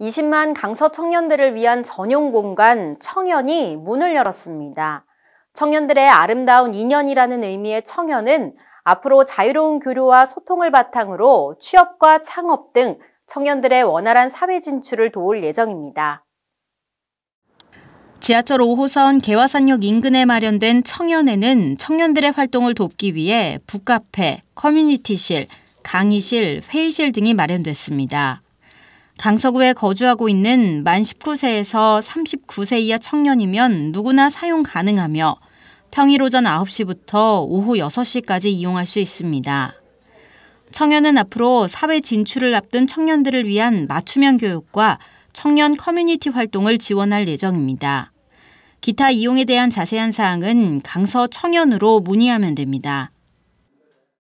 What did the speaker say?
20만 강서 청년들을 위한 전용 공간 청년이 문을 열었습니다. 청년들의 아름다운 인연이라는 의미의 청년은 앞으로 자유로운 교류와 소통을 바탕으로 취업과 창업 등 청년들의 원활한 사회 진출을 도울 예정입니다. 지하철 5호선 개화산역 인근에 마련된 청년회는 청년들의 활동을 돕기 위해 북카페, 커뮤니티실, 강의실, 회의실 등이 마련됐습니다. 강서구에 거주하고 있는 만 19세에서 39세 이하 청년이면 누구나 사용 가능하며 평일 오전 9시부터 오후 6시까지 이용할 수 있습니다. 청년은 앞으로 사회 진출을 앞둔 청년들을 위한 맞춤형 교육과 청년 커뮤니티 활동을 지원할 예정입니다. 기타 이용에 대한 자세한 사항은 강서 청년으로 문의하면 됩니다.